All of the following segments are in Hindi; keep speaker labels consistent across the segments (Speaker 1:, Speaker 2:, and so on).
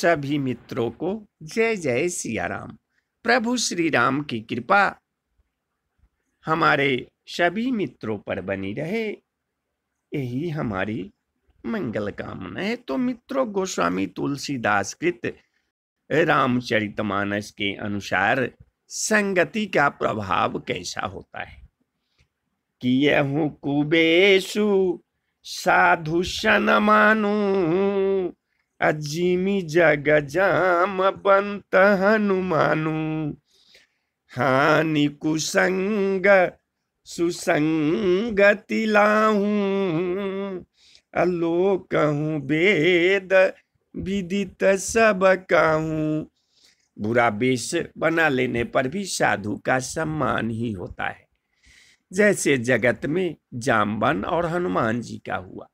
Speaker 1: सभी मित्रों को जय जय सियाराम प्रभु श्री राम की कृपा हमारे सभी मित्रों पर बनी रहे यही हमारी मंगल कामना है तो मित्रों गोस्वामी तुलसीदास कृत रामचरितमानस के अनुसार संगति का प्रभाव कैसा होता है कि यह कुबेशु साधु सन मानू अजीमी जग जाम बंत हनुमानु हानि कुसंग सुसंगति अलो कहूँ वेद विदित सब कहू बुरा बेश बना लेने पर भी साधु का सम्मान ही होता है जैसे जगत में जामवन और हनुमान जी का हुआ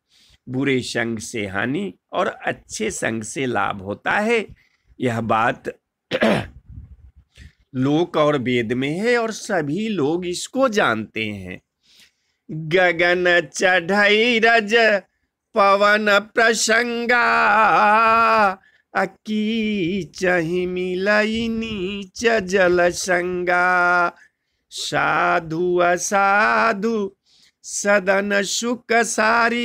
Speaker 1: बुरे संग से हानि और अच्छे संग से लाभ होता है यह बात लोक और वेद में है और सभी लोग इसको जानते हैं गगन चढ़ई रज पवन प्रसंगा अकी चही मिलई नीच जल संगा साधु असाधु सदन सुख सारी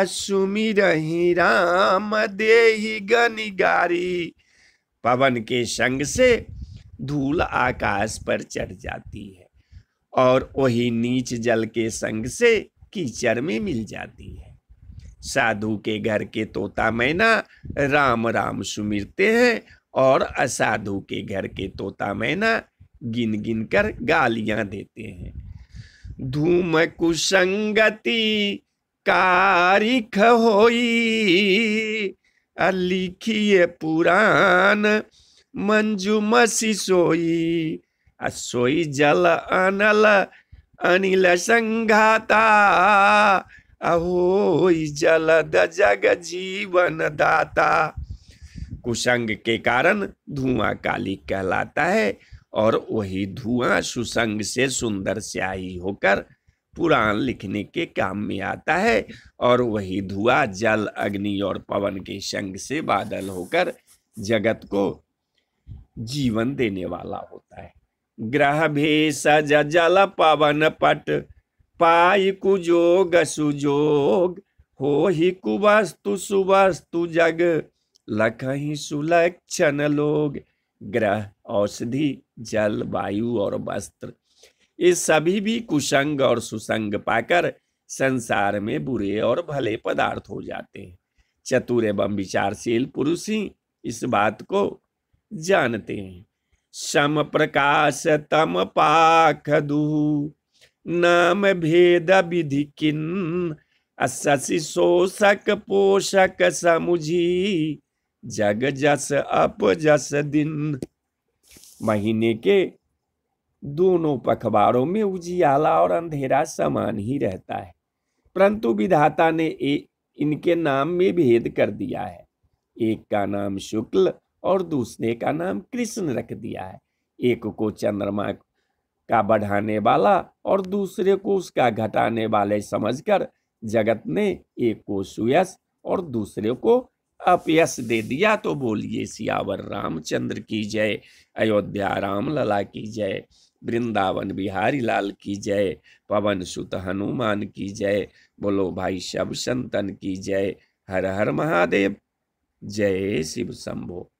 Speaker 1: अश्मी रही राम दे गनिगारी पवन के संग से धूल आकाश पर चढ़ जाती है और वही नीच जल के संग से कीचड़ में मिल जाती है साधु के घर के तोता मैना राम राम सुमिरते हैं और असाधु के घर के तोता मैना गिन गिन कर गालियां देते हैं धूम कुसंगति कारिख होई लिखिय पुराण मंजू मसी सोई सोई जल अनल अनिल संघाता जल द जग जीवन दाता कुसंग के कारण धुआं काली कहलाता है और वही धुआं सुसंग से सुंदर स्याही होकर पुराण लिखने के काम में आता है और वही धुआं जल अग्नि और पवन के संग से बादल होकर जगत को जीवन देने वाला होता है ग्रह भेषज जल पवन पट पाय कुजोग सुजोग हो ही कुवस्तु सुवस्तु जग लख सुलक्षण लोग ग्रह औषधि जल वायु और वस्त्र ये सभी भी कुसंग और सुसंग पाकर संसार में बुरे और भले पदार्थ हो जाते हैं चतुर एवं विचारशील पुरुष ही इस बात को जानते हैं सम प्रकाश तम पाख दू नाम भेद विधि किन्न शशि शोषक पोषक समुझी जग जस अप जस दिन महीने के दोनों पखवाड़ों में उजियाला और अंधेरा समान ही रहता है परंतु विधाता ने ए, इनके नाम में भेद कर दिया है एक का नाम शुक्ल और दूसरे का नाम कृष्ण रख दिया है एक को चंद्रमा का बढ़ाने वाला और दूसरे को उसका घटाने वाले समझकर जगत ने एक को सुयस और दूसरे को अपयस दे दिया तो बोलिए सियावर रामचंद्र की जय अयोध्या राम लला की जय वृंदावन बिहारी लाल की जय पवन सुत हनुमान की जय बोलो भाई शब संतन की जय हर हर महादेव जय शिव शंभो